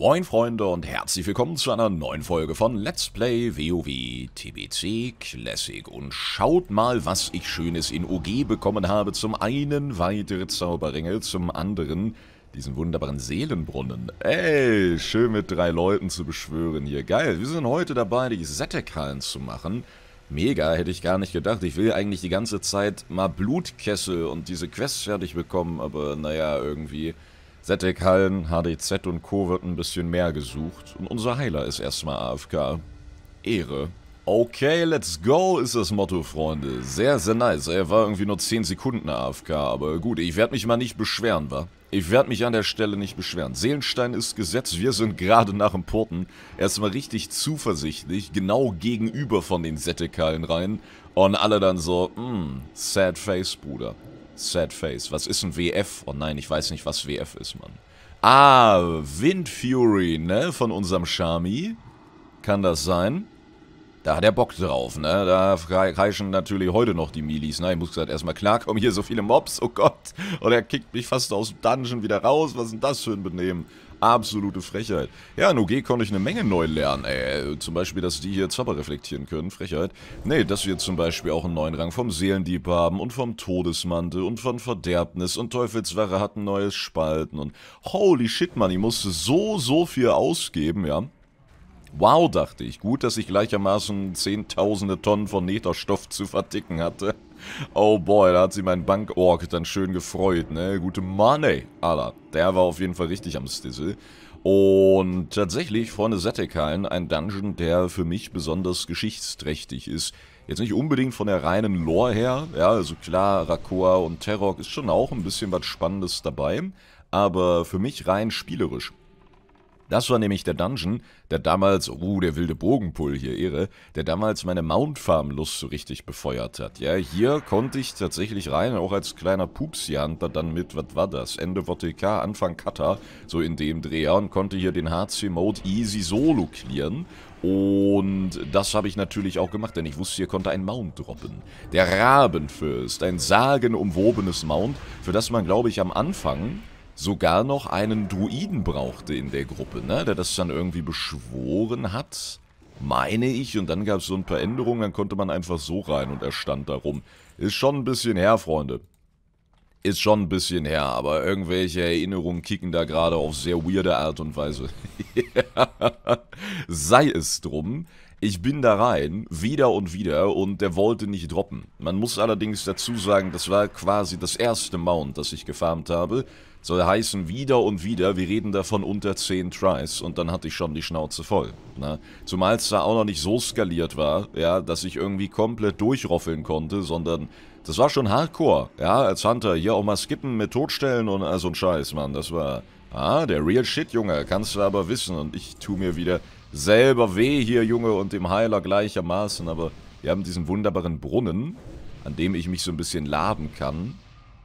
Moin Freunde und herzlich willkommen zu einer neuen Folge von Let's Play WoW TBC Classic. Und schaut mal, was ich Schönes in OG bekommen habe. Zum einen weitere Zauberringe, zum anderen diesen wunderbaren Seelenbrunnen. Ey, schön mit drei Leuten zu beschwören hier. Geil, wir sind heute dabei, die Settekallen zu machen. Mega, hätte ich gar nicht gedacht. Ich will eigentlich die ganze Zeit mal Blutkessel und diese Quests fertig bekommen, aber naja, irgendwie... Settek Hallen, HDZ und Co. wird ein bisschen mehr gesucht und unser Heiler ist erstmal AFK. Ehre. Okay, let's go ist das Motto, Freunde. Sehr, sehr nice. Er war irgendwie nur 10 Sekunden AFK, aber gut, ich werde mich mal nicht beschweren, wa? Ich werde mich an der Stelle nicht beschweren. Seelenstein ist gesetzt, wir sind gerade nach dem Porten. Erstmal richtig zuversichtlich, genau gegenüber von den Settekallen rein. Und alle dann so, mh, hm, sad face, Bruder. Sad Face. Was ist ein WF? Oh nein, ich weiß nicht, was WF ist, Mann. Ah, Wind Fury, ne? Von unserem Shami. Kann das sein? Da hat er Bock drauf, ne? Da kreischen natürlich heute noch die Milis, ne? Ich muss gesagt erstmal klarkommen, hier so viele Mobs, oh Gott. Und er kickt mich fast aus dem Dungeon wieder raus. Was ist denn das für ein Benehmen? Absolute Frechheit. Ja, in OG konnte ich eine Menge neu lernen, ey. Zum Beispiel, dass die hier Zauber reflektieren können, Frechheit. Nee, dass wir zum Beispiel auch einen neuen Rang vom Seelendieb haben und vom Todesmantel und von Verderbnis und Teufelswache hat ein neues Spalten und... Holy shit, man, ich musste so, so viel ausgeben, ja. Wow, dachte ich. Gut, dass ich gleichermaßen zehntausende Tonnen von Netherstoff zu verticken hatte. Oh boy, da hat sie mein Bankorg dann schön gefreut, ne? Gute Money, Alter. Der war auf jeden Fall richtig am Stissel. Und tatsächlich, Freunde Settekalen, ein Dungeon, der für mich besonders geschichtsträchtig ist. Jetzt nicht unbedingt von der reinen Lore her, ja, also klar, Rakoa und Terror ist schon auch ein bisschen was Spannendes dabei, aber für mich rein spielerisch. Das war nämlich der Dungeon, der damals, oh, der wilde Bogenpull hier, Ehre, der damals meine Mount Lust so richtig befeuert hat. Ja, hier konnte ich tatsächlich rein, auch als kleiner Pupsi-Hunter dann mit, was war das, Ende VTK, Anfang Kata, so in dem Dreher und konnte hier den HC-Mode easy solo clearen und das habe ich natürlich auch gemacht, denn ich wusste, hier konnte ein Mount droppen. Der Rabenfürst, ein sagenumwobenes Mount, für das man, glaube ich, am Anfang sogar noch einen Druiden brauchte in der Gruppe, ne? der das dann irgendwie beschworen hat, meine ich. Und dann gab es so ein paar Änderungen, dann konnte man einfach so rein und er stand da rum. Ist schon ein bisschen her, Freunde. Ist schon ein bisschen her, aber irgendwelche Erinnerungen kicken da gerade auf sehr weirde Art und Weise. Sei es drum, ich bin da rein, wieder und wieder, und der wollte nicht droppen. Man muss allerdings dazu sagen, das war quasi das erste Mount, das ich gefarmt habe. Soll heißen, wieder und wieder, wir reden davon unter 10 Tries und dann hatte ich schon die Schnauze voll. Ne? Zumal es da auch noch nicht so skaliert war, ja, dass ich irgendwie komplett durchroffeln konnte, sondern das war schon Hardcore. Ja, als Hunter hier auch mal skippen mit Todstellen und all so ein Scheiß, Mann. Das war, ah, der real shit, Junge, kannst du aber wissen. Und ich tu mir wieder selber weh hier, Junge, und dem Heiler gleichermaßen. Aber wir haben diesen wunderbaren Brunnen, an dem ich mich so ein bisschen laben kann.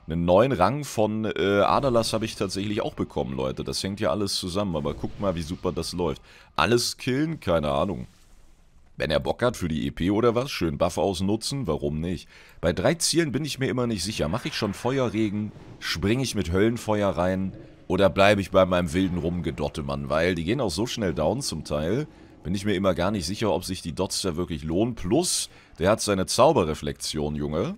Einen neuen Rang von äh, Adalas habe ich tatsächlich auch bekommen, Leute. Das hängt ja alles zusammen, aber guck mal, wie super das läuft. Alles killen? Keine Ahnung. Wenn er Bock hat für die EP oder was, schön Buff ausnutzen, warum nicht? Bei drei Zielen bin ich mir immer nicht sicher. Mache ich schon Feuerregen? Springe ich mit Höllenfeuer rein? Oder bleibe ich bei meinem wilden Rumgedotte, Mann? Weil die gehen auch so schnell down zum Teil. Bin ich mir immer gar nicht sicher, ob sich die Dots da wirklich lohnen. Plus, der hat seine Zauberreflexion, Junge.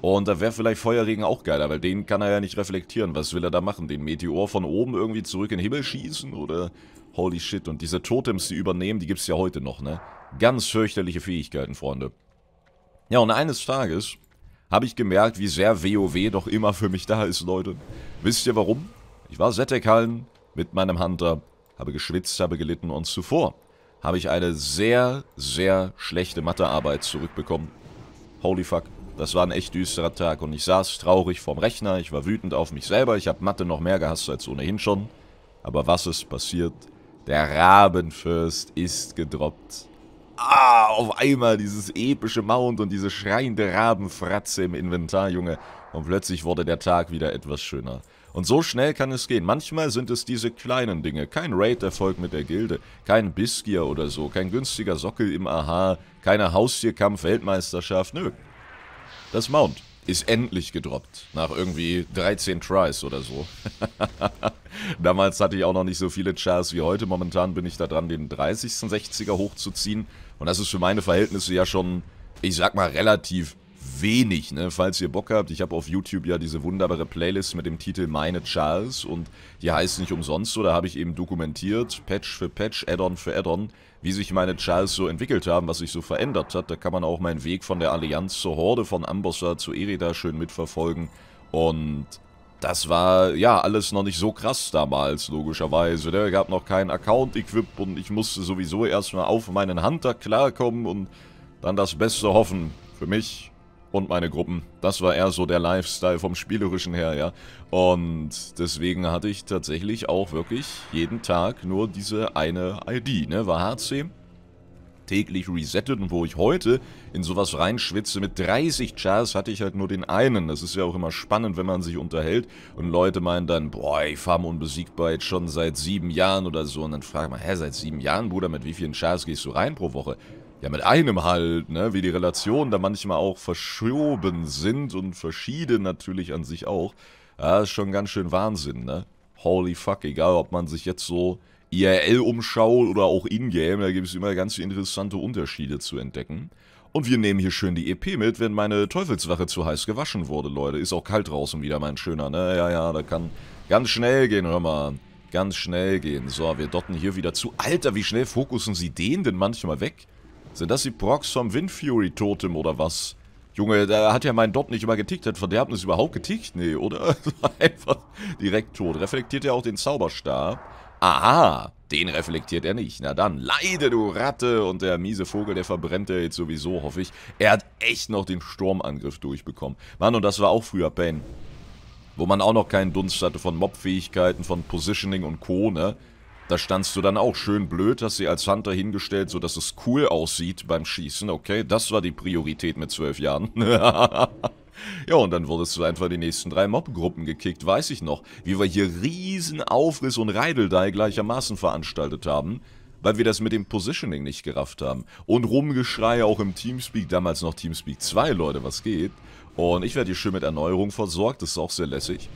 Und da wäre vielleicht Feuerregen auch geiler, weil den kann er ja nicht reflektieren. Was will er da machen? Den Meteor von oben irgendwie zurück in den Himmel schießen? Oder holy shit. Und diese Totems, die übernehmen, die gibt's ja heute noch, ne? Ganz fürchterliche Fähigkeiten, Freunde. Ja, und eines Tages habe ich gemerkt, wie sehr WoW doch immer für mich da ist, Leute. Wisst ihr warum? Ich war Settekhallen mit meinem Hunter, habe geschwitzt, habe gelitten und zuvor habe ich eine sehr, sehr schlechte Mathearbeit zurückbekommen. Holy fuck. Das war ein echt düsterer Tag und ich saß traurig vorm Rechner, ich war wütend auf mich selber, ich habe Mathe noch mehr gehasst als ohnehin schon. Aber was ist passiert? Der Rabenfürst ist gedroppt. Ah, auf einmal dieses epische Mount und diese schreiende Rabenfratze im Inventar, Junge. Und plötzlich wurde der Tag wieder etwas schöner. Und so schnell kann es gehen. Manchmal sind es diese kleinen Dinge. Kein Raid-Erfolg mit der Gilde, kein Biskier oder so, kein günstiger Sockel im Aha, keine Haustierkampf-Weltmeisterschaft, nö. Das Mount ist endlich gedroppt. Nach irgendwie 13 Tries oder so. Damals hatte ich auch noch nicht so viele Chars wie heute. Momentan bin ich da dran, den 30. 60er hochzuziehen. Und das ist für meine Verhältnisse ja schon, ich sag mal, relativ wenig, ne? falls ihr Bock habt. Ich habe auf YouTube ja diese wunderbare Playlist mit dem Titel Meine Charles und die heißt nicht umsonst so, da habe ich eben dokumentiert, Patch für Patch, Add-on für Add-on, wie sich meine Charles so entwickelt haben, was sich so verändert hat. Da kann man auch meinen Weg von der Allianz zur Horde, von Ambossa zu Erida schön mitverfolgen und... Das war, ja, alles noch nicht so krass damals, logischerweise. Der ne? gab noch keinen Account-Equip und ich musste sowieso erstmal auf meinen Hunter klarkommen und dann das Beste hoffen. Für mich und meine Gruppen. Das war eher so der Lifestyle vom Spielerischen her, ja. Und deswegen hatte ich tatsächlich auch wirklich jeden Tag nur diese eine ID, ne, war HC täglich resettet und wo ich heute in sowas reinschwitze mit 30 Chars hatte ich halt nur den einen. Das ist ja auch immer spannend, wenn man sich unterhält und Leute meinen dann, boah, ich farm unbesiegbar jetzt schon seit sieben Jahren oder so und dann fragt man, hä, seit sieben Jahren, Bruder, mit wie vielen Chars gehst du rein pro Woche? ja mit einem halt, ne, wie die Relationen da manchmal auch verschoben sind und verschieden natürlich an sich auch. Ja, ist schon ganz schön Wahnsinn, ne? Holy fuck, egal ob man sich jetzt so IRL umschaut oder auch Ingame, da gibt es immer ganz interessante Unterschiede zu entdecken. Und wir nehmen hier schön die EP mit, wenn meine Teufelswache zu heiß gewaschen wurde, Leute. Ist auch kalt draußen wieder, mein Schöner, ne? Ja, ja, da kann ganz schnell gehen, hör mal Ganz schnell gehen. So, wir dotten hier wieder zu. Alter, wie schnell fokussen sie den denn manchmal weg? Sind das die Procs vom Windfury Totem oder was? Junge, da hat ja mein Dot nicht immer getickt. Hat Verderbnis überhaupt getickt? Nee, oder? Also einfach direkt tot. Reflektiert er auch den Zauberstab? Aha, den reflektiert er nicht. Na dann, leide du Ratte. Und der miese Vogel, der verbrennt er jetzt sowieso, hoffe ich. Er hat echt noch den Sturmangriff durchbekommen. Mann, und das war auch früher Pain. Wo man auch noch keinen Dunst hatte von Mobfähigkeiten, von Positioning und Co., ne? Da standst du dann auch schön blöd, hast sie als Hunter hingestellt, sodass es cool aussieht beim Schießen. Okay, das war die Priorität mit zwölf Jahren. Ja, und dann wurdest du einfach die nächsten drei Mobgruppen gekickt, weiß ich noch, wie wir hier riesen Aufriss und Reideldei gleichermaßen veranstaltet haben, weil wir das mit dem Positioning nicht gerafft haben. Und Rumgeschrei auch im Teamspeak, damals noch Teamspeak 2, Leute, was geht? Und ich werde hier schön mit Erneuerung versorgt, das ist auch sehr lässig.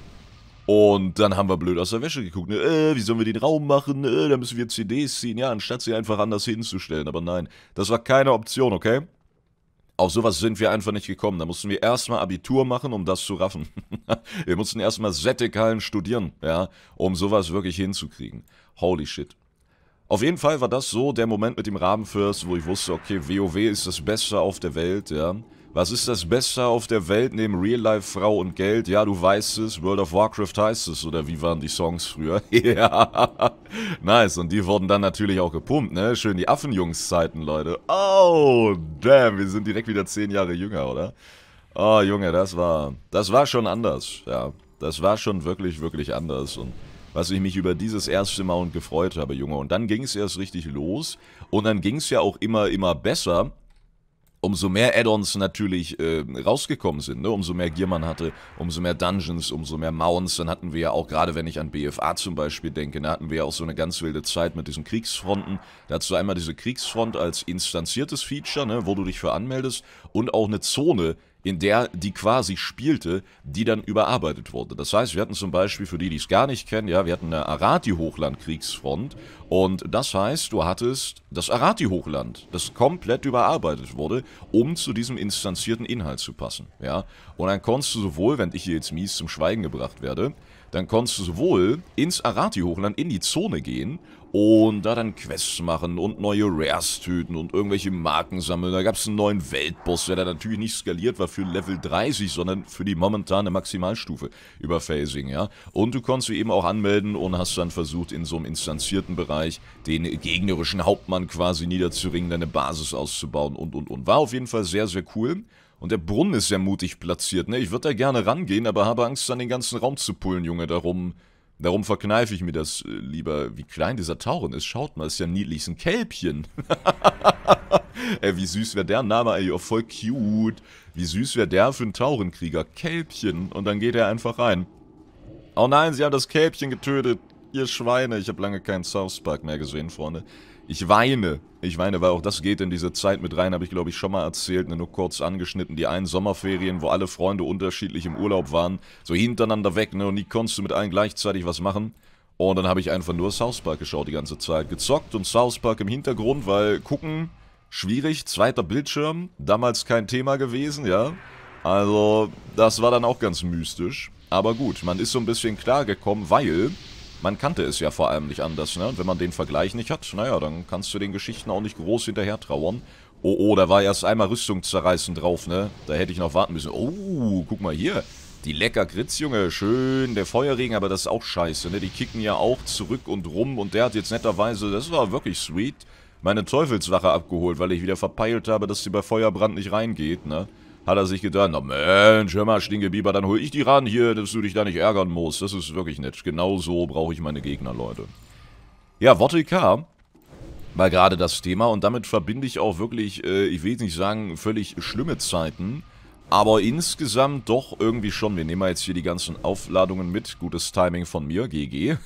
Und dann haben wir blöd aus der Wäsche geguckt. Ne? Äh, wie sollen wir den Raum machen? Äh, da müssen wir CDs ziehen. Ja, anstatt sie einfach anders hinzustellen. Aber nein, das war keine Option, okay? Auf sowas sind wir einfach nicht gekommen. Da mussten wir erstmal Abitur machen, um das zu raffen. wir mussten erstmal Settekallen studieren, ja, um sowas wirklich hinzukriegen. Holy shit. Auf jeden Fall war das so der Moment mit dem Rabenfürst, wo ich wusste, okay, WoW ist das Beste auf der Welt, ja. Was ist das Beste auf der Welt neben Real-Life-Frau und Geld? Ja, du weißt es, World of Warcraft heißt es, oder wie waren die Songs früher? ja, nice, und die wurden dann natürlich auch gepumpt, ne? Schön die Affenjungszeiten, Leute. Oh, damn, wir sind direkt wieder zehn Jahre jünger, oder? Oh, Junge, das war, das war schon anders, ja. Das war schon wirklich, wirklich anders und was ich mich über dieses erste Mal gefreut habe, Junge. Und dann ging es erst richtig los und dann ging es ja auch immer, immer besser umso mehr Add-ons natürlich äh, rausgekommen sind, ne? umso mehr Gear man hatte, umso mehr Dungeons, umso mehr Mounts, dann hatten wir ja auch, gerade wenn ich an BFA zum Beispiel denke, da ne, hatten wir ja auch so eine ganz wilde Zeit mit diesen Kriegsfronten, da hast du einmal diese Kriegsfront als instanziertes Feature, ne? wo du dich für anmeldest und auch eine Zone, in der die quasi spielte, die dann überarbeitet wurde. Das heißt, wir hatten zum Beispiel, für die, die es gar nicht kennen, ja, wir hatten eine Arati-Hochland-Kriegsfront und das heißt, du hattest das Arati-Hochland, das komplett überarbeitet wurde, um zu diesem instanzierten Inhalt zu passen, ja. Und dann konntest du sowohl, wenn ich hier jetzt mies zum Schweigen gebracht werde, dann konntest du sowohl ins Arati-Hochland in die Zone gehen und da dann Quests machen und neue Rares töten und irgendwelche Marken sammeln. Da gab es einen neuen Weltboss, der da natürlich nicht skaliert war für Level 30, sondern für die momentane Maximalstufe über Phasing, ja. Und du konntest sie eben auch anmelden und hast dann versucht, in so einem instanzierten Bereich den gegnerischen Hauptmann quasi niederzuringen, deine Basis auszubauen und, und, und. War auf jeden Fall sehr, sehr cool. Und der Brunnen ist sehr mutig platziert, ne? Ich würde da gerne rangehen, aber habe Angst, dann den ganzen Raum zu pullen, Junge, darum... Darum verkneife ich mir das äh, lieber. Wie klein dieser Tauren ist. Schaut mal, ist ja niedlich. Ist ein Kälbchen. Ey, wie süß wäre der Name, ey, oh, voll cute. Wie süß wäre der für einen Taurenkrieger. Kälbchen. Und dann geht er einfach rein. Oh nein, sie haben das Kälbchen getötet. Ihr Schweine, ich habe lange keinen South Park mehr gesehen, Freunde. Ich weine. Ich weine, weil auch das geht in diese Zeit mit rein, habe ich glaube ich schon mal erzählt, nur kurz angeschnitten. Die einen Sommerferien, wo alle Freunde unterschiedlich im Urlaub waren, so hintereinander weg, ne, und nie konntest du mit allen gleichzeitig was machen. Und dann habe ich einfach nur South Park geschaut die ganze Zeit. Gezockt und South Park im Hintergrund, weil gucken, schwierig, zweiter Bildschirm, damals kein Thema gewesen, ja. Also, das war dann auch ganz mystisch. Aber gut, man ist so ein bisschen klargekommen, weil man kannte es ja vor allem nicht anders, ne? Und wenn man den Vergleich nicht hat, naja, dann kannst du den Geschichten auch nicht groß hinterher trauern. Oh, oh, da war erst einmal Rüstung zerreißen drauf, ne? Da hätte ich noch warten müssen. Oh, guck mal hier. Die lecker Gritz, Junge. Schön, der Feuerregen, aber das ist auch scheiße, ne? Die kicken ja auch zurück und rum und der hat jetzt netterweise, das war wirklich sweet, meine Teufelswache abgeholt, weil ich wieder verpeilt habe, dass sie bei Feuerbrand nicht reingeht, ne? hat er sich gedacht, na Mensch, hör mal, Stinkebiber, dann hol ich die ran hier, dass du dich da nicht ärgern musst. Das ist wirklich nett. Genau so brauche ich meine Gegner, Leute. Ja, Wottelka war gerade das Thema und damit verbinde ich auch wirklich, äh, ich will jetzt nicht sagen, völlig schlimme Zeiten, aber insgesamt doch irgendwie schon. Wir nehmen mal jetzt hier die ganzen Aufladungen mit. Gutes Timing von mir, GG.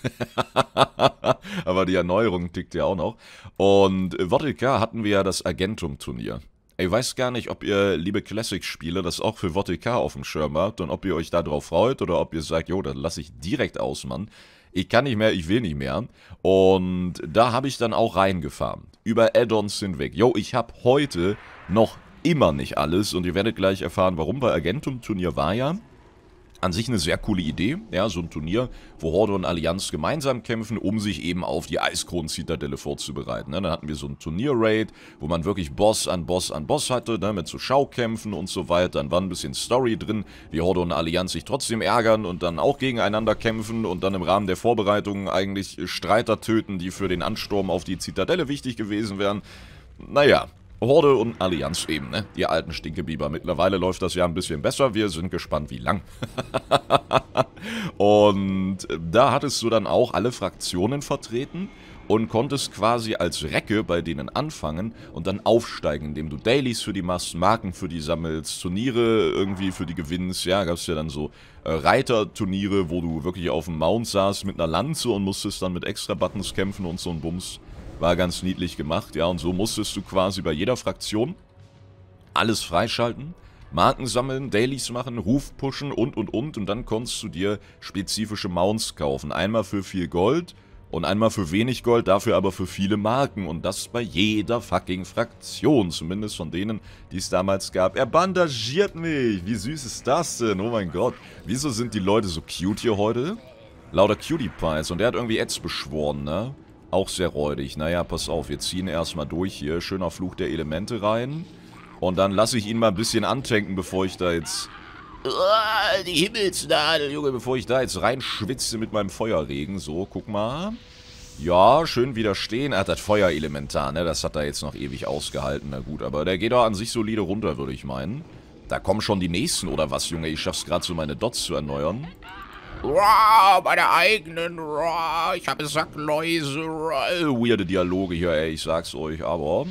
aber die Erneuerung tickt ja auch noch. Und Wottelka äh, hatten wir ja das Agentum-Turnier. Ich weiß gar nicht, ob ihr, liebe Classic-Spieler, das auch für VTK auf dem Schirm habt und ob ihr euch darauf freut oder ob ihr sagt, jo, dann lasse ich direkt aus, Mann. Ich kann nicht mehr, ich will nicht mehr. Und da habe ich dann auch reingefarmt. Über Add-ons hinweg. Jo, ich habe heute noch immer nicht alles und ihr werdet gleich erfahren, warum, weil Agentum-Turnier war ja an sich eine sehr coole Idee, ja, so ein Turnier, wo Horde und Allianz gemeinsam kämpfen, um sich eben auf die Eiskronen-Zitadelle vorzubereiten. Ne? Dann hatten wir so ein Turnier-Raid, wo man wirklich Boss an Boss an Boss hatte, ne? mit so Schaukämpfen und so weiter. Dann war ein bisschen Story drin, wie Horde und Allianz sich trotzdem ärgern und dann auch gegeneinander kämpfen und dann im Rahmen der Vorbereitungen eigentlich Streiter töten, die für den Ansturm auf die Zitadelle wichtig gewesen wären. Naja, Horde und allianz eben, ne? Die alten Stinkebiber. Mittlerweile läuft das ja ein bisschen besser, wir sind gespannt, wie lang. und da hattest du dann auch alle Fraktionen vertreten und konntest quasi als Recke bei denen anfangen und dann aufsteigen, indem du Dailies für die machst, Marken für die sammelst, Turniere irgendwie für die gewinnst. Ja, gab es ja dann so äh, Reiterturniere, wo du wirklich auf dem Mount saßt mit einer Lanze und musstest dann mit extra Buttons kämpfen und so ein Bums. War ganz niedlich gemacht, ja, und so musstest du quasi bei jeder Fraktion alles freischalten, Marken sammeln, Dailies machen, Ruf pushen und und und und dann konntest du dir spezifische Mounts kaufen. Einmal für viel Gold und einmal für wenig Gold, dafür aber für viele Marken und das bei jeder fucking Fraktion, zumindest von denen, die es damals gab. Er bandagiert mich, wie süß ist das denn, oh mein Gott. Wieso sind die Leute so cute hier heute? Lauter Cutie Pies und er hat irgendwie Ads beschworen, ne? Auch sehr räudig. Naja, pass auf, wir ziehen erstmal durch hier. Schöner Fluch der Elemente rein. Und dann lasse ich ihn mal ein bisschen antanken, bevor ich da jetzt... die Himmelsnadel, Junge, bevor ich da jetzt reinschwitze mit meinem Feuerregen. So, guck mal. Ja, schön widerstehen. Er ah, hat das Feuerelementar, ne? Das hat er jetzt noch ewig ausgehalten. Na gut, aber der geht auch an sich solide runter, würde ich meinen. Da kommen schon die nächsten, oder was, Junge? Ich schaff's gerade so, meine Dots zu erneuern. Wow, meine eigenen, wow, ich habe Sackläuse, wow. weirde Dialoge hier, ey, ich sag's euch, aber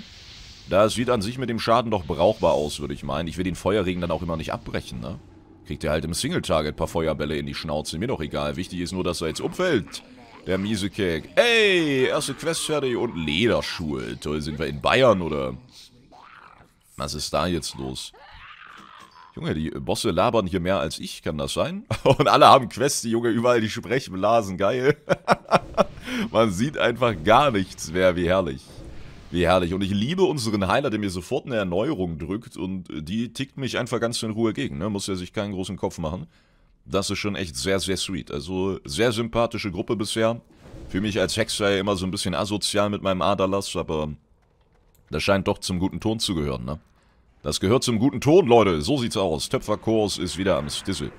das sieht an sich mit dem Schaden doch brauchbar aus, würde ich meinen. Ich will den Feuerregen dann auch immer nicht abbrechen, ne? Kriegt er halt im Single-Target ein paar Feuerbälle in die Schnauze, mir doch egal. Wichtig ist nur, dass er jetzt umfällt. Der miese Keg. Ey, erste Quest fertig und Lederschuhe. Toll, sind wir in Bayern, oder? Was ist da jetzt los? Junge, die Bosse labern hier mehr als ich, kann das sein? Und alle haben Quests, die Junge, überall die Sprechblasen, geil. Man sieht einfach gar nichts mehr, wie herrlich. Wie herrlich. Und ich liebe unseren Heiler, der mir sofort eine Erneuerung drückt und die tickt mich einfach ganz in Ruhe gegen. Ne? Muss ja sich keinen großen Kopf machen. Das ist schon echt sehr, sehr sweet. Also sehr sympathische Gruppe bisher. Fühle mich als Hexer ja immer so ein bisschen asozial mit meinem Aderlass, aber das scheint doch zum guten Ton zu gehören, ne? Das gehört zum guten Ton, Leute. So sieht's aus. Töpferkurs ist wieder am Stissel.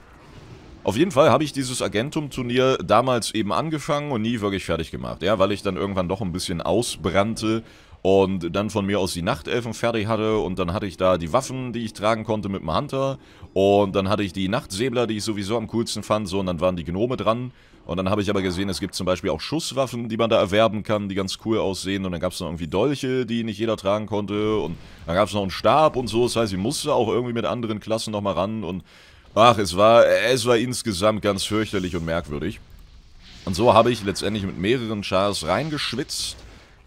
Auf jeden Fall habe ich dieses Agentum-Turnier damals eben angefangen und nie wirklich fertig gemacht. Ja, weil ich dann irgendwann doch ein bisschen ausbrannte und dann von mir aus die Nachtelfen fertig hatte und dann hatte ich da die Waffen, die ich tragen konnte mit dem Hunter und dann hatte ich die Nachtsäbler, die ich sowieso am coolsten fand, so und dann waren die Gnome dran und dann habe ich aber gesehen, es gibt zum Beispiel auch Schusswaffen, die man da erwerben kann, die ganz cool aussehen. Und dann gab es noch irgendwie Dolche, die nicht jeder tragen konnte. Und dann gab es noch einen Stab und so. Das heißt, ich musste auch irgendwie mit anderen Klassen nochmal ran. Und ach, es war, es war insgesamt ganz fürchterlich und merkwürdig. Und so habe ich letztendlich mit mehreren Chars reingeschwitzt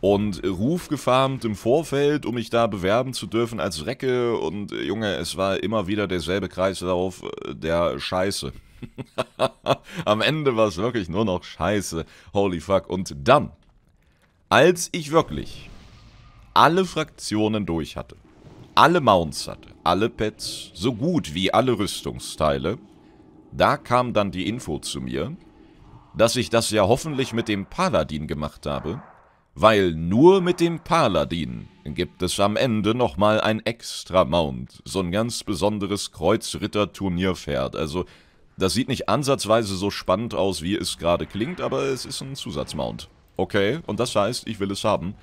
und Ruf gefarmt im Vorfeld, um mich da bewerben zu dürfen als Recke. Und äh, Junge, es war immer wieder derselbe Kreislauf äh, der Scheiße. Am Ende war es wirklich nur noch scheiße. Holy fuck. Und dann, als ich wirklich alle Fraktionen durch hatte, alle Mounts hatte, alle Pets, so gut wie alle Rüstungsteile, da kam dann die Info zu mir, dass ich das ja hoffentlich mit dem Paladin gemacht habe, weil nur mit dem Paladin gibt es am Ende nochmal ein extra Mount, so ein ganz besonderes Kreuzritter-Turnierpferd, also das sieht nicht ansatzweise so spannend aus, wie es gerade klingt, aber es ist ein Zusatzmount. Okay, und das heißt, ich will es haben.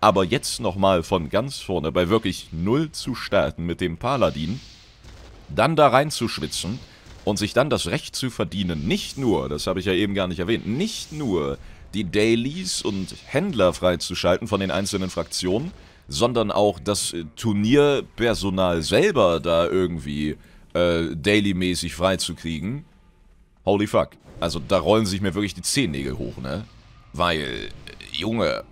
Aber jetzt nochmal von ganz vorne bei wirklich null zu starten mit dem Paladin, dann da reinzuschwitzen und sich dann das Recht zu verdienen, nicht nur, das habe ich ja eben gar nicht erwähnt, nicht nur die Dailies und Händler freizuschalten von den einzelnen Fraktionen, sondern auch das äh, Turnierpersonal selber da irgendwie äh, daily-mäßig freizukriegen. Holy fuck. Also da rollen sich mir wirklich die Zehennägel hoch, ne? Weil, Junge, äh,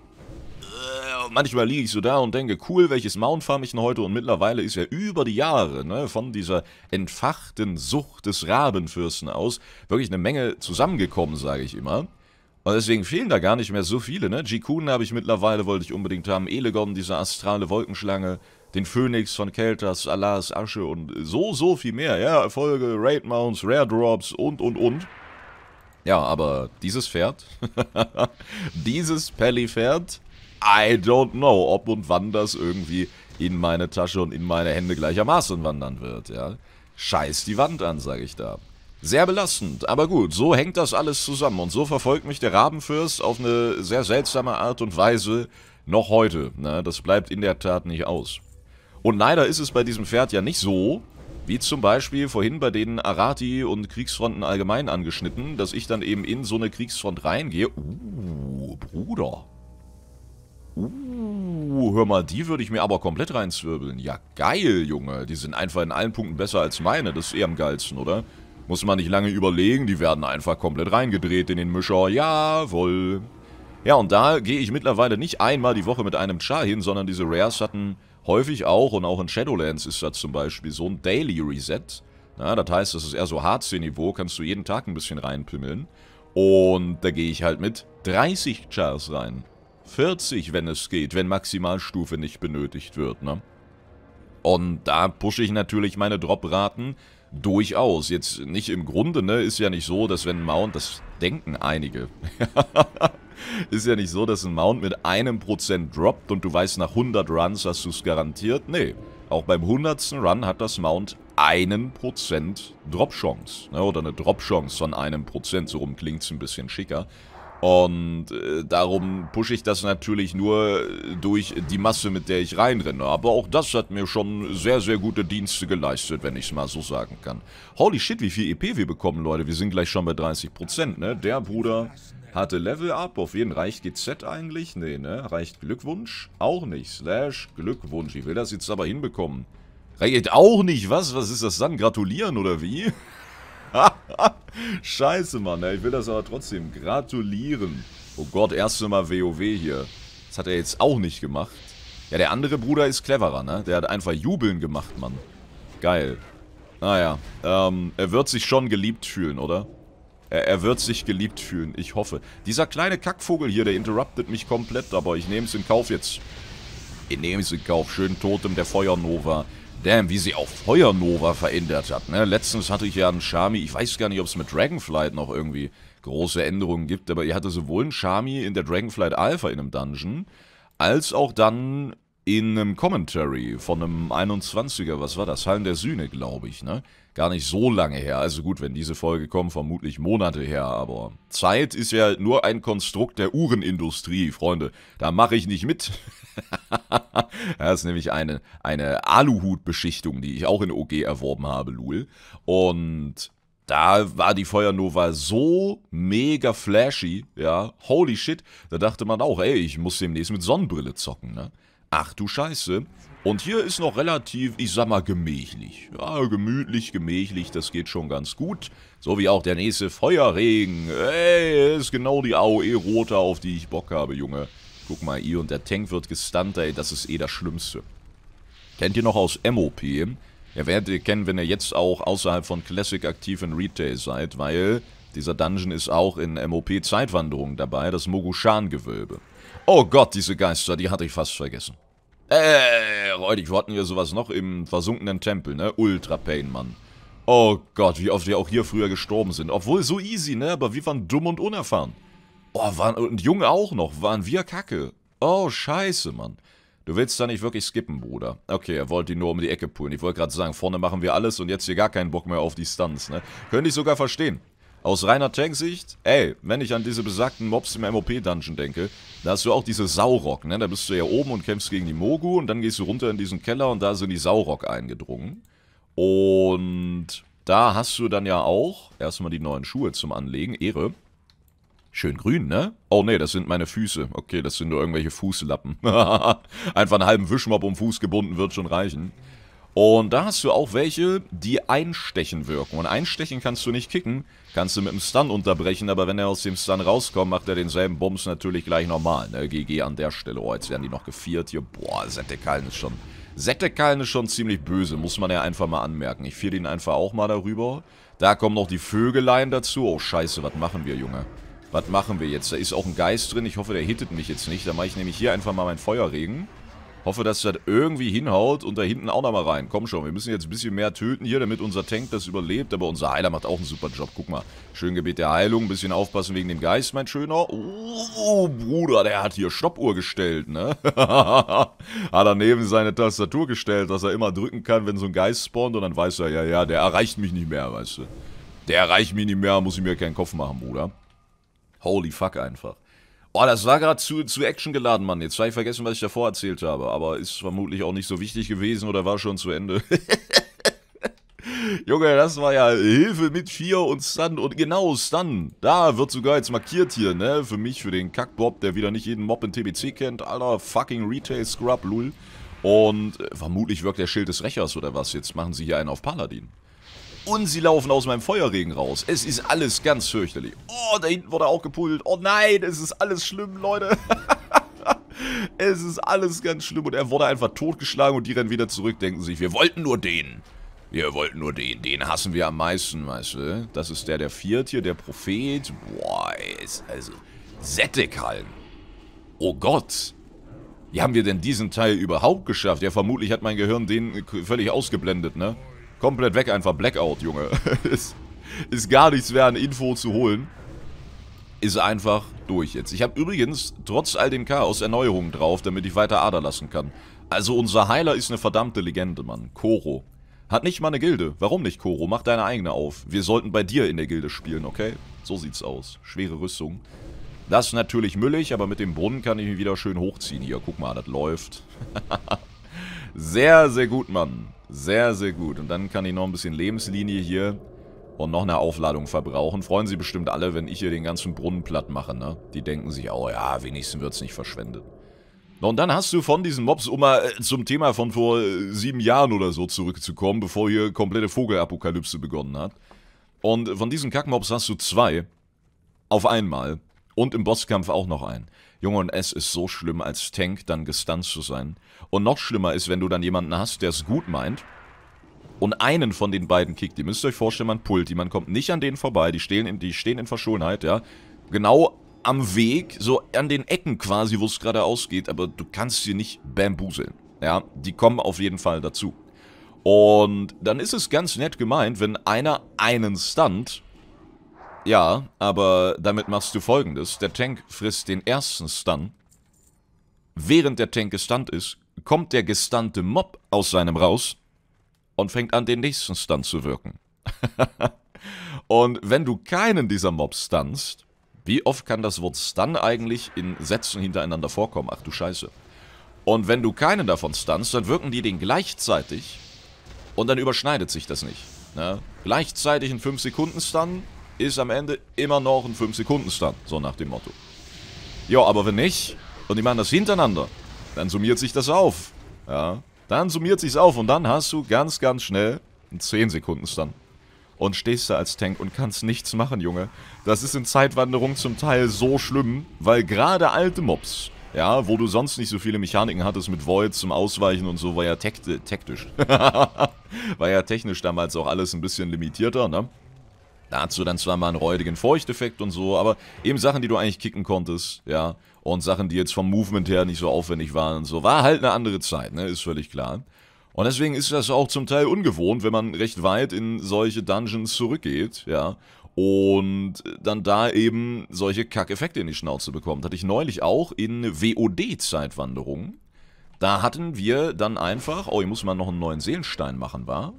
manchmal liege ich so da und denke, cool, welches Mount farm ich denn heute? Und mittlerweile ist ja über die Jahre ne, von dieser entfachten Sucht des Rabenfürsten aus wirklich eine Menge zusammengekommen, sage ich immer. Und deswegen fehlen da gar nicht mehr so viele. Ne? Jikun habe ich mittlerweile, wollte ich unbedingt haben. Elegon, diese astrale Wolkenschlange den Phönix von Keltas, Alas, Asche und so, so viel mehr. Ja, Erfolge, Raid Mounts, Rare Drops und, und, und. Ja, aber dieses Pferd, dieses Pelli-Pferd, I don't know, ob und wann das irgendwie in meine Tasche und in meine Hände gleichermaßen wandern wird, ja. Scheiß die Wand an, sage ich da. Sehr belastend, aber gut, so hängt das alles zusammen und so verfolgt mich der Rabenfürst auf eine sehr seltsame Art und Weise noch heute. Na, ne? das bleibt in der Tat nicht aus. Und leider ist es bei diesem Pferd ja nicht so, wie zum Beispiel vorhin bei den Arati und Kriegsfronten allgemein angeschnitten, dass ich dann eben in so eine Kriegsfront reingehe. Uh, Bruder. Uh, hör mal, die würde ich mir aber komplett reinzwirbeln. Ja, geil, Junge. Die sind einfach in allen Punkten besser als meine. Das ist eher am geilsten, oder? Muss man nicht lange überlegen, die werden einfach komplett reingedreht in den Mischer. Jawohl. Ja, und da gehe ich mittlerweile nicht einmal die Woche mit einem Char hin, sondern diese Rares hatten häufig auch, und auch in Shadowlands ist das zum Beispiel so ein Daily Reset. Na, das heißt, das ist eher so HC-Niveau, kannst du jeden Tag ein bisschen reinpimmeln. Und da gehe ich halt mit 30 Chars rein. 40, wenn es geht, wenn Maximalstufe nicht benötigt wird, ne? Und da pushe ich natürlich meine Dropraten Durchaus. Jetzt nicht im Grunde, ne? Ist ja nicht so, dass wenn ein Mount, das denken einige. ist ja nicht so, dass ein Mount mit einem Prozent droppt und du weißt, nach 100 Runs hast du es garantiert. Nee, auch beim 100. Run hat das Mount einen Prozent Drop-Chance. Ne? Oder eine Drop-Chance von einem Prozent. So rum klingt es ein bisschen schicker. Und äh, darum pushe ich das natürlich nur äh, durch die Masse, mit der ich reinrenne. Aber auch das hat mir schon sehr, sehr gute Dienste geleistet, wenn ich es mal so sagen kann. Holy shit, wie viel EP wir bekommen, Leute. Wir sind gleich schon bei 30%, ne? Der Bruder hatte Level Up. Auf jeden reicht GZ eigentlich? Nee, ne? Reicht Glückwunsch? Auch nicht. Slash Glückwunsch. Ich will das jetzt aber hinbekommen. Reicht auch nicht, was? Was ist das dann? Gratulieren oder wie? Scheiße, Mann. Ich will das aber trotzdem gratulieren. Oh Gott, erste Mal WoW hier. Das hat er jetzt auch nicht gemacht. Ja, der andere Bruder ist cleverer, ne? Der hat einfach Jubeln gemacht, Mann. Geil. Naja, ähm, er wird sich schon geliebt fühlen, oder? Er, er wird sich geliebt fühlen, ich hoffe. Dieser kleine Kackvogel hier, der interruptet mich komplett, aber ich nehme es in Kauf jetzt. Ich nehme es in Kauf. Schön Totem der Feuernova. Damn, wie sie auch Feuernova verändert hat. Ne? Letztens hatte ich ja einen Shami, ich weiß gar nicht, ob es mit Dragonflight noch irgendwie große Änderungen gibt, aber ihr hatte sowohl einen Shami in der Dragonflight Alpha in einem Dungeon, als auch dann in einem Commentary von einem 21er, was war das? Hallen der Sühne, glaube ich, ne? gar nicht so lange her. Also gut, wenn diese Folge kommt, vermutlich Monate her, aber Zeit ist ja nur ein Konstrukt der Uhrenindustrie, Freunde. Da mache ich nicht mit. das ist nämlich eine, eine Aluhutbeschichtung, die ich auch in OG erworben habe, Lul. Und da war die Feuernova so mega flashy, ja, holy shit, da dachte man auch, ey, ich muss demnächst mit Sonnenbrille zocken, ne? Ach du Scheiße, und hier ist noch relativ, ich sag mal, gemächlich. Ja, gemütlich, gemächlich, das geht schon ganz gut. So wie auch der nächste Feuerregen. Ey, ist genau die AOE-Rote, auf die ich Bock habe, Junge. Guck mal, ihr und der Tank wird gestunt, ey, das ist eh das Schlimmste. Kennt ihr noch aus MOP? Ihr werdet ihr kennen, wenn ihr jetzt auch außerhalb von Classic aktiv in Retail seid, weil dieser Dungeon ist auch in MOP Zeitwanderung dabei, das Mogushan-Gewölbe. Oh Gott, diese Geister, die hatte ich fast vergessen. Äh, Reutig, wo hatten wir sowas noch? Im versunkenen Tempel, ne? Ultra Pain, Mann. Oh Gott, wie oft wir auch hier früher gestorben sind. Obwohl, so easy, ne? Aber wir waren dumm und unerfahren. Oh, waren, und Junge auch noch, waren wir kacke. Oh, scheiße, Mann. Du willst da nicht wirklich skippen, Bruder. Okay, er wollte ihn nur um die Ecke pullen. Ich wollte gerade sagen, vorne machen wir alles und jetzt hier gar keinen Bock mehr auf die Stunts, ne? Könnte ich sogar verstehen. Aus reiner Tank-Sicht, ey, wenn ich an diese besagten Mobs im MOP-Dungeon denke, da hast du auch diese Saurock, ne? Da bist du ja oben und kämpfst gegen die Mogu und dann gehst du runter in diesen Keller und da sind die Saurock eingedrungen. Und da hast du dann ja auch erstmal die neuen Schuhe zum Anlegen, Ehre. Schön grün, ne? Oh ne, das sind meine Füße. Okay, das sind nur irgendwelche Fußlappen. Einfach einen halben Wischmob um Fuß gebunden wird schon reichen. Und da hast du auch welche, die einstechen wirken. Und einstechen kannst du nicht kicken, kannst du mit dem Stun unterbrechen, aber wenn er aus dem Stun rauskommt, macht er denselben Bums natürlich gleich normal. Ne? GG an der Stelle. Oh, jetzt werden die noch geviert hier. Boah, Settekallen ist schon... Settekallen ist schon ziemlich böse, muss man ja einfach mal anmerken. Ich fiel ihn einfach auch mal darüber. Da kommen noch die Vögeleien dazu. Oh, scheiße, was machen wir, Junge? Was machen wir jetzt? Da ist auch ein Geist drin. Ich hoffe, der hittet mich jetzt nicht. Da mache ich nämlich hier einfach mal meinen Feuerregen. Hoffe, dass das irgendwie hinhaut und da hinten auch nochmal rein. Komm schon, wir müssen jetzt ein bisschen mehr töten hier, damit unser Tank das überlebt. Aber unser Heiler macht auch einen super Job. Guck mal, schön Gebet der Heilung. Ein bisschen aufpassen wegen dem Geist, mein Schöner. Oh, Bruder, der hat hier Stoppuhr gestellt, ne? hat er neben seine Tastatur gestellt, dass er immer drücken kann, wenn so ein Geist spawnt. Und dann weiß er, ja, ja, der erreicht mich nicht mehr, weißt du. Der erreicht mich nicht mehr, muss ich mir keinen Kopf machen, Bruder. Holy fuck einfach. Boah, das war gerade zu, zu Action geladen, Mann. Jetzt habe ich vergessen, was ich davor erzählt habe. Aber ist vermutlich auch nicht so wichtig gewesen oder war schon zu Ende. Junge, das war ja Hilfe mit 4 und Stun. Und genau, Stun. Da wird sogar jetzt markiert hier, ne? Für mich, für den Kackbob, der wieder nicht jeden Mob in TBC kennt. Alter, fucking Retail-Scrub, lul. Und äh, vermutlich wirkt der Schild des Rechers oder was. Jetzt machen sie hier einen auf Paladin und sie laufen aus meinem Feuerregen raus. Es ist alles ganz fürchterlich. Oh, da hinten wurde auch gepult. Oh nein, es ist alles schlimm, Leute. es ist alles ganz schlimm und er wurde einfach totgeschlagen und die rennen wieder zurück, denken sich, wir wollten nur den. Wir wollten nur den. Den hassen wir am meisten, weißt du. Das ist der, der Vierte, der Prophet. Boah, ist also... Settekalm. Oh Gott. Wie haben wir denn diesen Teil überhaupt geschafft? Ja, vermutlich hat mein Gehirn den völlig ausgeblendet, ne? Komplett weg einfach. Blackout, Junge. ist, ist gar nichts mehr an Info zu holen. Ist einfach durch jetzt. Ich habe übrigens trotz all dem Chaos Erneuerungen drauf, damit ich weiter Ader lassen kann. Also unser Heiler ist eine verdammte Legende, Mann. Koro. Hat nicht mal eine Gilde. Warum nicht, Koro? Mach deine eigene auf. Wir sollten bei dir in der Gilde spielen, okay? So sieht's aus. Schwere Rüstung. Das ist natürlich müllig, aber mit dem Brunnen kann ich mich wieder schön hochziehen. Hier, guck mal, das läuft. sehr, sehr gut, Mann. Sehr, sehr gut. Und dann kann ich noch ein bisschen Lebenslinie hier und noch eine Aufladung verbrauchen. Freuen sie bestimmt alle, wenn ich hier den ganzen Brunnen platt mache, ne? Die denken sich, oh ja, wenigstens wird es nicht verschwendet. Und dann hast du von diesen Mobs, um mal äh, zum Thema von vor äh, sieben Jahren oder so zurückzukommen, bevor hier komplette Vogelapokalypse begonnen hat. Und von diesen Kackmobs hast du zwei. Auf einmal. Und im Bosskampf auch noch einen. Junge, und es ist so schlimm, als Tank dann gestunt zu sein. Und noch schlimmer ist, wenn du dann jemanden hast, der es gut meint. Und einen von den beiden kickt. Ihr müsst euch vorstellen, man pullt die. Man kommt nicht an denen vorbei. Die stehen in, die stehen in Verscholenheit, ja. Genau am Weg, so an den Ecken quasi, wo es gerade ausgeht. Aber du kannst sie nicht bambuseln. Ja, die kommen auf jeden Fall dazu. Und dann ist es ganz nett gemeint, wenn einer einen stunt ja, aber damit machst du folgendes. Der Tank frisst den ersten Stun. Während der Tank gestunt ist, kommt der gestunte Mob aus seinem raus und fängt an, den nächsten Stun zu wirken. und wenn du keinen dieser Mobs stunst, wie oft kann das Wort Stun eigentlich in Sätzen hintereinander vorkommen? Ach du Scheiße. Und wenn du keinen davon stunst, dann wirken die den gleichzeitig und dann überschneidet sich das nicht. Ne? Gleichzeitig in 5 Sekunden Stun, ist am Ende immer noch ein 5-Sekunden-Stand, so nach dem Motto. Ja, aber wenn nicht, und die machen das hintereinander, dann summiert sich das auf. Ja, dann summiert sich's auf und dann hast du ganz, ganz schnell einen 10-Sekunden-Stand. Und stehst da als Tank und kannst nichts machen, Junge. Das ist in Zeitwanderung zum Teil so schlimm, weil gerade alte Mobs, ja, wo du sonst nicht so viele Mechaniken hattest mit Void zum Ausweichen und so, war ja äh, taktisch. war ja technisch damals auch alles ein bisschen limitierter, ne? Dazu dann zwar mal einen räudigen Feuchteffekt und so, aber eben Sachen, die du eigentlich kicken konntest, ja. Und Sachen, die jetzt vom Movement her nicht so aufwendig waren und so. War halt eine andere Zeit, ne? Ist völlig klar. Und deswegen ist das auch zum Teil ungewohnt, wenn man recht weit in solche Dungeons zurückgeht, ja. Und dann da eben solche Kackeffekte in die Schnauze bekommt. Hatte ich neulich auch in wod zeitwanderung Da hatten wir dann einfach, oh, hier muss man noch einen neuen Seelenstein machen, war.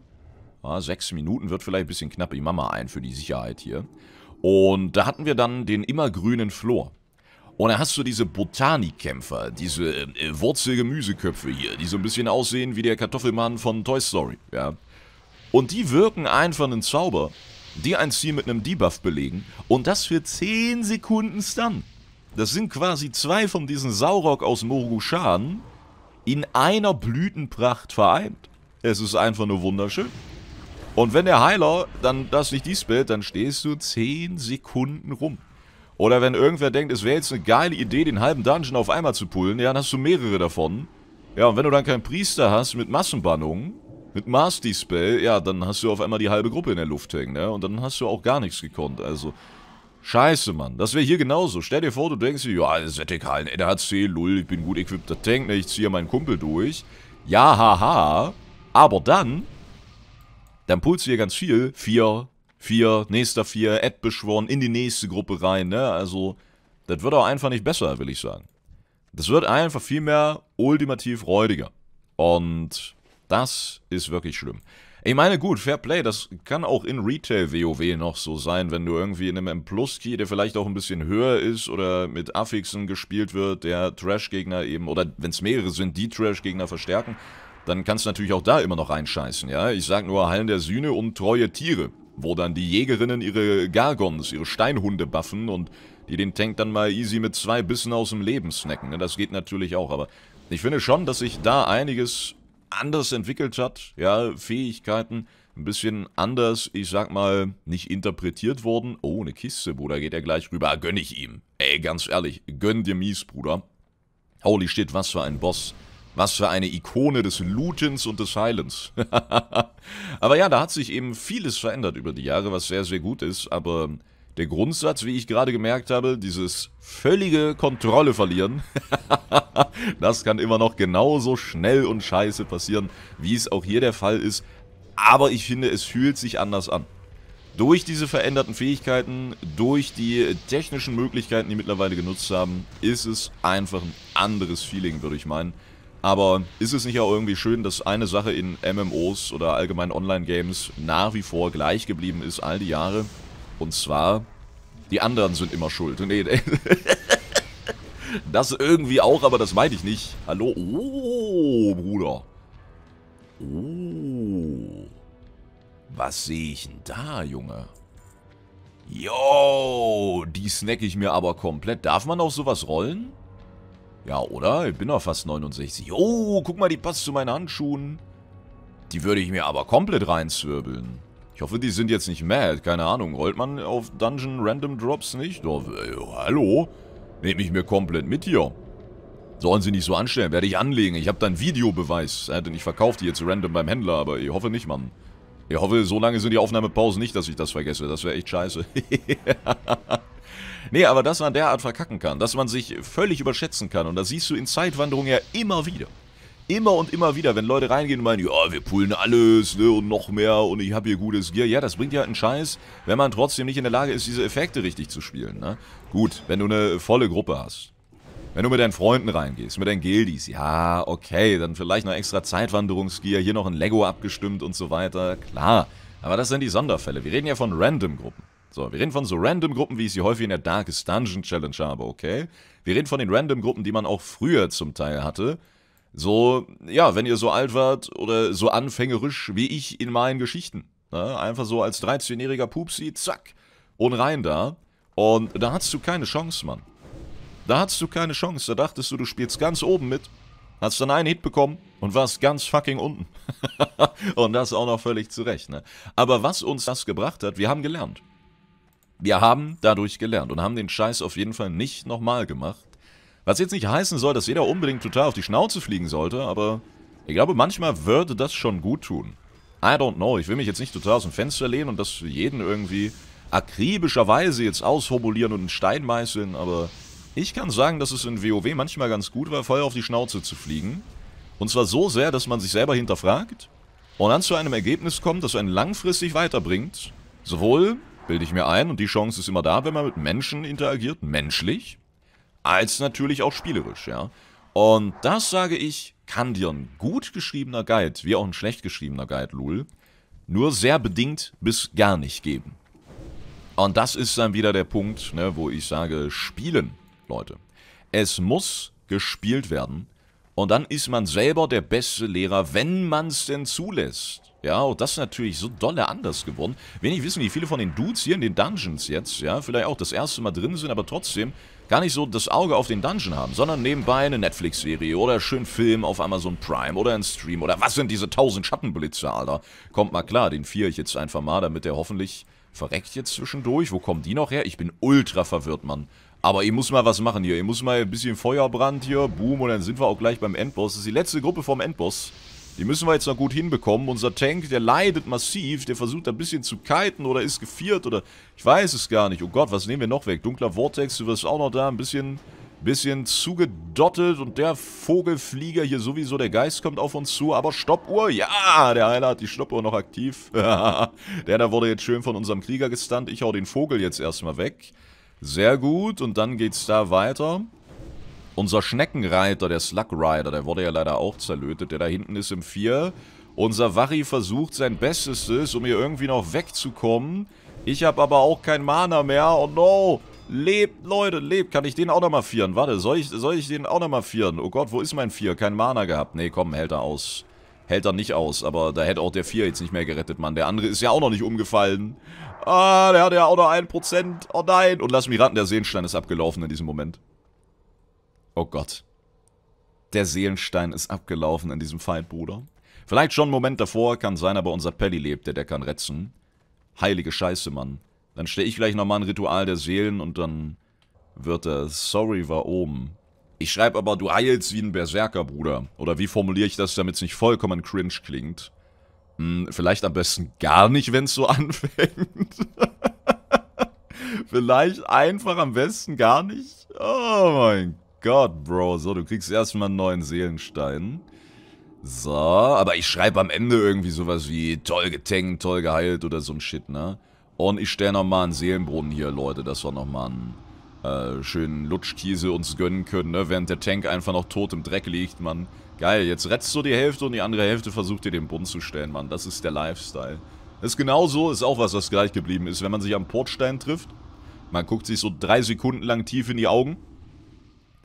Ja, sechs Minuten wird vielleicht ein bisschen knapp. Ich mache mal ein für die Sicherheit hier. Und da hatten wir dann den immergrünen Flor. Und da hast du diese Botanikkämpfer, diese äh, Wurzelgemüseköpfe hier, die so ein bisschen aussehen wie der Kartoffelmann von Toy Story, ja. Und die wirken einfach einen Zauber, die ein Ziel mit einem Debuff belegen und das für 10 Sekunden Stun. Das sind quasi zwei von diesen Saurock aus Morgushan in einer Blütenpracht vereint. Es ist einfach nur wunderschön. Und wenn der Heiler dann das nicht dies dann stehst du 10 Sekunden rum. Oder wenn irgendwer denkt, es wäre jetzt eine geile Idee, den halben Dungeon auf einmal zu pullen, ja, dann hast du mehrere davon. Ja, und wenn du dann keinen Priester hast mit Massenbannung, mit mars Spell, ja, dann hast du auf einmal die halbe Gruppe in der Luft hängen, ne? Und dann hast du auch gar nichts gekonnt. Also, scheiße, Mann. Das wäre hier genauso. Stell dir vor, du denkst dir, ja, Settekhallen, NHC, Lull, ich bin gut equipter Tank, ne? Ich ziehe meinen Kumpel durch. Ja, haha. Aber dann dann pulst du hier ganz viel. Vier, vier, nächster vier, Ad beschworen, in die nächste Gruppe rein, ne? Also, das wird auch einfach nicht besser, will ich sagen. Das wird einfach viel mehr ultimativ räudiger. Und das ist wirklich schlimm. Ich meine, gut, Fair Play, das kann auch in Retail-WoW noch so sein, wenn du irgendwie in einem M-Plus-Key, der vielleicht auch ein bisschen höher ist oder mit Affixen gespielt wird, der Trash-Gegner eben, oder wenn es mehrere sind, die Trash-Gegner verstärken dann kannst du natürlich auch da immer noch reinscheißen, ja. Ich sag nur Hallen der Sühne und treue Tiere, wo dann die Jägerinnen ihre Gargons, ihre Steinhunde buffen und die den Tank dann mal easy mit zwei Bissen aus dem Leben snacken. Ne? Das geht natürlich auch, aber ich finde schon, dass sich da einiges anders entwickelt hat, ja, Fähigkeiten ein bisschen anders, ich sag mal, nicht interpretiert wurden. Oh, eine Kiste, Bruder, geht er gleich rüber. Gönn ich ihm. Ey, ganz ehrlich, gönn dir mies, Bruder. Holy shit, was für ein Boss. Was für eine Ikone des Lootens und des Heilens. aber ja, da hat sich eben vieles verändert über die Jahre, was sehr, sehr gut ist. Aber der Grundsatz, wie ich gerade gemerkt habe, dieses völlige Kontrolle verlieren, das kann immer noch genauso schnell und scheiße passieren, wie es auch hier der Fall ist. Aber ich finde, es fühlt sich anders an. Durch diese veränderten Fähigkeiten, durch die technischen Möglichkeiten, die mittlerweile genutzt haben, ist es einfach ein anderes Feeling, würde ich meinen. Aber ist es nicht auch irgendwie schön, dass eine Sache in MMOs oder allgemein Online-Games nach wie vor gleich geblieben ist all die Jahre? Und zwar, die anderen sind immer schuld. Nee, nee. Das irgendwie auch, aber das meinte ich nicht. Hallo? Oh, Bruder. Oh. Was sehe ich denn da, Junge? Yo, die snack ich mir aber komplett. Darf man auch sowas rollen? Ja, oder? Ich bin doch fast 69. Oh, guck mal, die passt zu meinen Handschuhen. Die würde ich mir aber komplett reinzwirbeln. Ich hoffe, die sind jetzt nicht mad. Keine Ahnung. Rollt man auf Dungeon Random Drops nicht? Doch, ey, äh, hallo? Nehme ich mir komplett mit hier. Sollen sie nicht so anstellen. Werde ich anlegen. Ich habe da einen Videobeweis. Hätte nicht verkauft die jetzt random beim Händler, aber ich hoffe nicht, Mann. Ich hoffe, so lange sind die Aufnahmepausen nicht, dass ich das vergesse. Das wäre echt scheiße. Nee, aber dass man derart verkacken kann, dass man sich völlig überschätzen kann. Und das siehst du in Zeitwanderung ja immer wieder. Immer und immer wieder, wenn Leute reingehen und meinen, ja, wir pullen alles ne, und noch mehr und ich habe hier gutes Gear. Ja, das bringt ja einen Scheiß, wenn man trotzdem nicht in der Lage ist, diese Effekte richtig zu spielen. Ne? Gut, wenn du eine volle Gruppe hast. Wenn du mit deinen Freunden reingehst, mit deinen Gildis, ja, okay, dann vielleicht noch extra Zeitwanderungsgear, hier noch ein Lego abgestimmt und so weiter, klar. Aber das sind die Sonderfälle. Wir reden ja von Random-Gruppen. So, wir reden von so random Gruppen, wie ich sie häufig in der Darkest Dungeon Challenge habe, okay? Wir reden von den random Gruppen, die man auch früher zum Teil hatte. So, ja, wenn ihr so alt wart oder so anfängerisch wie ich in meinen Geschichten. Ne? Einfach so als 13-jähriger Pupsi, zack, und rein da. Und da hattest du keine Chance, Mann. Da hattest du keine Chance. Da dachtest du, du spielst ganz oben mit. Hast dann einen Hit bekommen und warst ganz fucking unten. und das auch noch völlig zurecht, ne? Aber was uns das gebracht hat, wir haben gelernt. Wir haben dadurch gelernt und haben den Scheiß auf jeden Fall nicht nochmal gemacht. Was jetzt nicht heißen soll, dass jeder unbedingt total auf die Schnauze fliegen sollte, aber ich glaube, manchmal würde das schon gut tun. I don't know, ich will mich jetzt nicht total aus dem Fenster lehnen und das für jeden irgendwie akribischerweise jetzt aushobulieren und einen Stein meißeln, aber ich kann sagen, dass es in WoW manchmal ganz gut war, voll auf die Schnauze zu fliegen. Und zwar so sehr, dass man sich selber hinterfragt und dann zu einem Ergebnis kommt, das einen langfristig weiterbringt, sowohl bilde ich mir ein. Und die Chance ist immer da, wenn man mit Menschen interagiert, menschlich, als natürlich auch spielerisch, ja. Und das, sage ich, kann dir ein gut geschriebener Guide, wie auch ein schlecht geschriebener Guide, Lul, nur sehr bedingt bis gar nicht geben. Und das ist dann wieder der Punkt, ne, wo ich sage, spielen, Leute. Es muss gespielt werden. Und dann ist man selber der beste Lehrer, wenn man es denn zulässt. Ja, und oh, das ist natürlich so dolle anders geworden. Wenn ich wissen, wie viele von den Dudes hier in den Dungeons jetzt, ja, vielleicht auch das erste Mal drin sind, aber trotzdem gar nicht so das Auge auf den Dungeon haben, sondern nebenbei eine Netflix-Serie oder schön Film auf Amazon Prime oder ein Stream oder was sind diese tausend Schattenblitze, Alter. Kommt mal klar, den vier ich jetzt einfach mal, damit der hoffentlich verreckt jetzt zwischendurch. Wo kommen die noch her? Ich bin ultra verwirrt, Mann. Aber ihr muss mal was machen hier. Ihr muss mal ein bisschen Feuerbrand hier. Boom, und dann sind wir auch gleich beim Endboss. Das ist die letzte Gruppe vom Endboss. Die müssen wir jetzt noch gut hinbekommen. Unser Tank, der leidet massiv. Der versucht ein bisschen zu kiten oder ist geviert oder... Ich weiß es gar nicht. Oh Gott, was nehmen wir noch weg? Dunkler Vortex, du wirst auch noch da. Ein bisschen, bisschen zugedottelt. Und der Vogelflieger hier sowieso. Der Geist kommt auf uns zu. Aber Stoppuhr. Ja, der Heiler hat die Stoppuhr noch aktiv. der da wurde jetzt schön von unserem Krieger gestunt. Ich hau den Vogel jetzt erstmal weg. Sehr gut. Und dann geht's da weiter. Unser Schneckenreiter, der Slug Rider, der wurde ja leider auch zerlötet. Der da hinten ist im 4. Unser Wari versucht sein Bestes, um hier irgendwie noch wegzukommen. Ich habe aber auch kein Mana mehr. Oh no! Lebt, Leute, lebt. Kann ich den auch nochmal vieren? Warte, soll ich, soll ich den auch nochmal vieren? Oh Gott, wo ist mein Vier? Kein Mana gehabt. Nee, komm, hält er aus. Hält er nicht aus, aber da hätte auch der Vier jetzt nicht mehr gerettet, Mann. Der andere ist ja auch noch nicht umgefallen. Ah, der hat ja auch noch 1%. Oh nein. Und lass mich raten, der Sehenstein ist abgelaufen in diesem Moment. Oh Gott. Der Seelenstein ist abgelaufen in diesem Fight, Bruder. Vielleicht schon einen Moment davor, kann sein, aber unser Pelli lebt, der, der kann retzen. Heilige Scheiße, Mann. Dann stelle ich gleich nochmal ein Ritual der Seelen und dann wird er sorry war oben. Ich schreibe aber, du heilst wie ein Berserker, Bruder. Oder wie formuliere ich das, damit es nicht vollkommen cringe klingt? Hm, vielleicht am besten gar nicht, wenn es so anfängt. vielleicht einfach am besten gar nicht. Oh mein Gott. Gott, Bro. So, du kriegst erstmal einen neuen Seelenstein. So, aber ich schreibe am Ende irgendwie sowas wie toll getankt, toll geheilt oder so ein Shit, ne? Und ich stelle nochmal einen Seelenbrunnen hier, Leute, dass wir nochmal einen äh, schönen Lutschkiesel uns gönnen können, ne? Während der Tank einfach noch tot im Dreck liegt, Mann. Geil, jetzt rettest du die Hälfte und die andere Hälfte versucht dir den Brunnen zu stellen, Mann. Das ist der Lifestyle. Das ist genauso, ist auch was, was gleich geblieben ist. Wenn man sich am Portstein trifft, man guckt sich so drei Sekunden lang tief in die Augen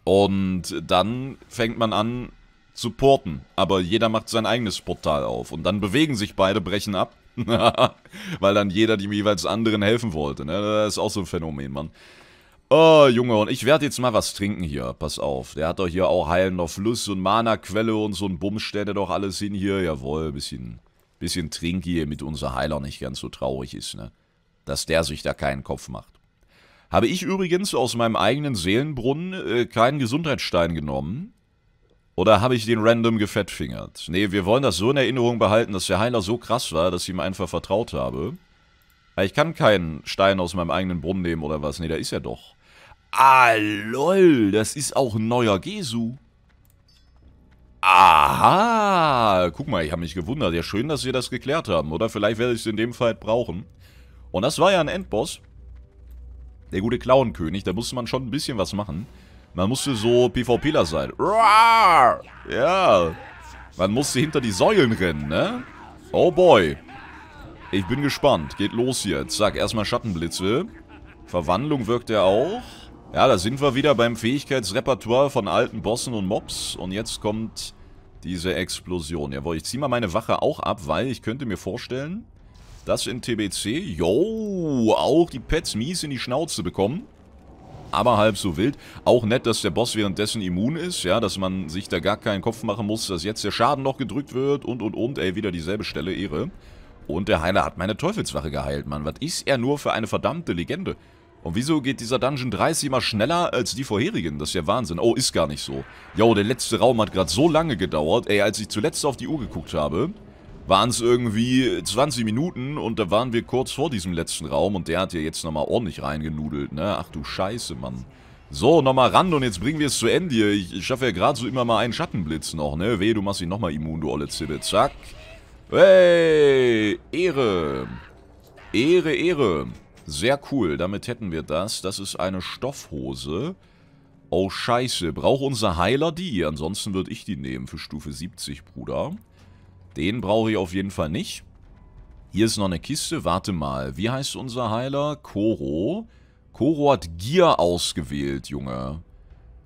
und dann fängt man an zu porten. Aber jeder macht sein eigenes Portal auf. Und dann bewegen sich beide, brechen ab. Weil dann jeder dem jeweils anderen helfen wollte. Ne? Das ist auch so ein Phänomen, Mann. Oh, Junge, und ich werde jetzt mal was trinken hier. Pass auf. Der hat doch hier auch heilender Fluss und Mana-Quelle und so ein Bums stellt er doch alles hin hier. Jawohl, bisschen, bisschen trink hier, damit unser Heiler nicht ganz so traurig ist, ne? Dass der sich da keinen Kopf macht. Habe ich übrigens aus meinem eigenen Seelenbrunnen äh, keinen Gesundheitsstein genommen? Oder habe ich den random gefettfingert? Nee, wir wollen das so in Erinnerung behalten, dass der Heiler so krass war, dass ich ihm einfach vertraut habe. Aber ich kann keinen Stein aus meinem eigenen Brunnen nehmen oder was. Nee, da ist er doch. Ah, lol, das ist auch ein neuer Gesu. Aha, guck mal, ich habe mich gewundert. Ja, schön, dass wir das geklärt haben, oder? Vielleicht werde ich es in dem Fall brauchen. Und das war ja ein Endboss. Der gute Clownkönig, da musste man schon ein bisschen was machen. Man musste so PvPler sein. Roar! Ja. Man musste hinter die Säulen rennen, ne? Oh boy. Ich bin gespannt. Geht los hier. Zack, erstmal Schattenblitze. Verwandlung wirkt er auch. Ja, da sind wir wieder beim Fähigkeitsrepertoire von alten Bossen und Mobs. Und jetzt kommt diese Explosion. Jawohl, ich ziehe mal meine Wache auch ab, weil ich könnte mir vorstellen, das in TBC. Yo, auch die Pets mies in die Schnauze bekommen. Aber halb so wild. Auch nett, dass der Boss währenddessen immun ist. Ja, dass man sich da gar keinen Kopf machen muss, dass jetzt der Schaden noch gedrückt wird und und und. Ey, wieder dieselbe Stelle, Ehre. Und der Heiler hat meine Teufelswache geheilt, Mann. Was ist er nur für eine verdammte Legende? Und wieso geht dieser Dungeon 30 mal schneller als die vorherigen? Das ist ja Wahnsinn. Oh, ist gar nicht so. Yo, der letzte Raum hat gerade so lange gedauert. Ey, als ich zuletzt auf die Uhr geguckt habe, waren es irgendwie 20 Minuten und da waren wir kurz vor diesem letzten Raum und der hat ja jetzt nochmal ordentlich reingenudelt, ne? Ach du Scheiße, Mann. So, nochmal ran und jetzt bringen wir es zu Ende hier. Ich, ich schaffe ja gerade so immer mal einen Schattenblitz noch, ne? Weh, du machst ihn nochmal immun, du olle Zibbe. Zack. Hey, Ehre. Ehre, Ehre. Sehr cool, damit hätten wir das. Das ist eine Stoffhose. Oh, scheiße. Braucht unser Heiler die? Ansonsten würde ich die nehmen für Stufe 70, Bruder. Den brauche ich auf jeden Fall nicht. Hier ist noch eine Kiste. Warte mal. Wie heißt unser Heiler? Koro. Koro hat Gier ausgewählt, Junge.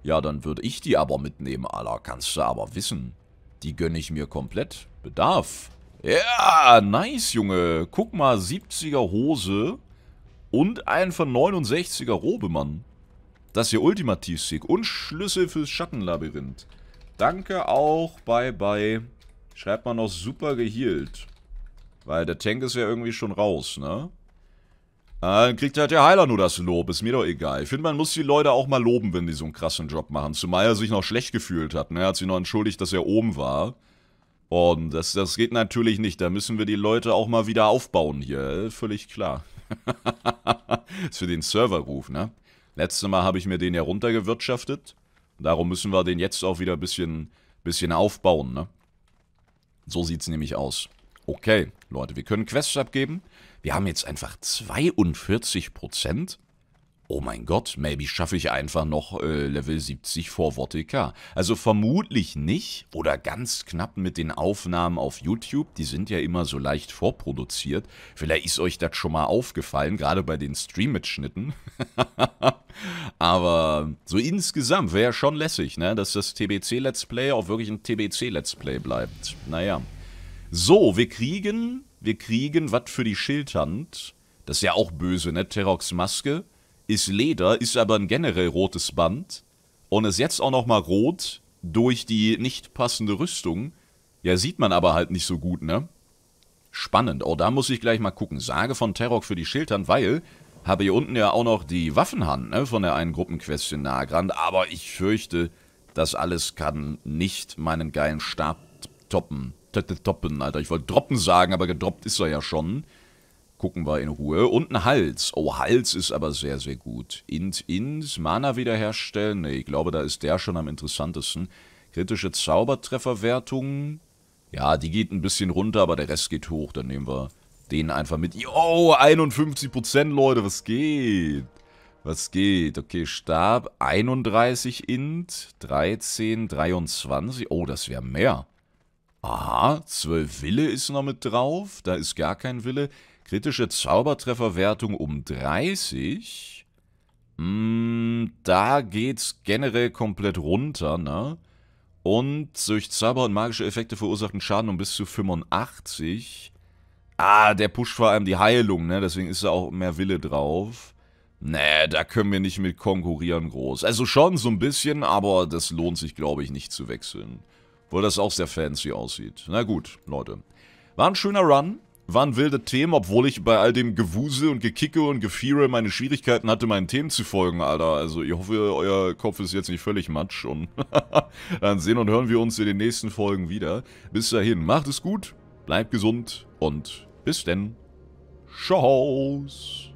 Ja, dann würde ich die aber mitnehmen, Alter. Kannst du aber wissen. Die gönne ich mir komplett. Bedarf. Ja, nice, Junge. Guck mal, 70er Hose und einen von 69er Robemann. Mann. Das hier ultimativ sick. Und Schlüssel fürs Schattenlabyrinth. Danke auch. Bye, bye. Schreibt man noch super gehealt. Weil der Tank ist ja irgendwie schon raus, ne? Ah, dann kriegt halt der Heiler nur das Lob, ist mir doch egal. Ich finde, man muss die Leute auch mal loben, wenn die so einen krassen Job machen. Zumal er sich noch schlecht gefühlt hat, ne? Er hat sich noch entschuldigt, dass er oben war. Und das, das geht natürlich nicht. Da müssen wir die Leute auch mal wieder aufbauen hier. Völlig klar. das ist für den Serverruf, ne? Letztes Mal habe ich mir den ja runtergewirtschaftet. Darum müssen wir den jetzt auch wieder ein bisschen, bisschen aufbauen, ne? So sieht es nämlich aus. Okay, Leute, wir können Quests abgeben. Wir haben jetzt einfach 42 Prozent oh mein Gott, maybe schaffe ich einfach noch äh, Level 70 vor VTK. Also vermutlich nicht oder ganz knapp mit den Aufnahmen auf YouTube, die sind ja immer so leicht vorproduziert. Vielleicht ist euch das schon mal aufgefallen, gerade bei den Stream-Mitschnitten. Aber so insgesamt wäre schon lässig, ne? dass das TBC-Let's Play auch wirklich ein TBC-Let's Play bleibt. Naja. So, wir kriegen, wir kriegen was für die Schildhand. Das ist ja auch böse, ne? Terox Maske ist Leder, ist aber ein generell rotes Band und ist jetzt auch nochmal rot durch die nicht passende Rüstung. Ja, sieht man aber halt nicht so gut, ne? Spannend. Oh, da muss ich gleich mal gucken. Sage von Terok für die Schildern, weil habe hier unten ja auch noch die Waffenhand, ne, von der einen Gruppenquest in Nagrand, aber ich fürchte, das alles kann nicht meinen geilen Stab toppen. Toppen, Alter. Ich wollte droppen sagen, aber gedroppt ist er ja schon gucken wir in Ruhe. Und ein Hals. Oh, Hals ist aber sehr, sehr gut. Int, Int, Mana wiederherstellen. Ne, ich glaube, da ist der schon am interessantesten. Kritische Zaubertrefferwertung. Ja, die geht ein bisschen runter, aber der Rest geht hoch. Dann nehmen wir den einfach mit. Yo, 51%, Leute, was geht? Was geht? Okay, Stab, 31 Int, 13, 23. Oh, das wäre mehr. Aha, 12 Wille ist noch mit drauf. Da ist gar kein Wille. Kritische Zaubertrefferwertung um 30. Mm, hm, da geht's generell komplett runter, ne? Und durch Zauber und magische Effekte verursachten Schaden um bis zu 85. Ah, der pusht vor allem die Heilung, ne? Deswegen ist da auch mehr Wille drauf. Nee, da können wir nicht mit konkurrieren groß. Also schon so ein bisschen, aber das lohnt sich, glaube ich, nicht zu wechseln. Obwohl das auch sehr fancy aussieht. Na gut, Leute. War ein schöner Run war ein wilde Themen, obwohl ich bei all dem Gewusel und Gekicke und Gefiere meine Schwierigkeiten hatte, meinen Themen zu folgen, Alter. Also ich hoffe, euer Kopf ist jetzt nicht völlig matsch und dann sehen und hören wir uns in den nächsten Folgen wieder. Bis dahin, macht es gut, bleibt gesund und bis denn. Tschauß.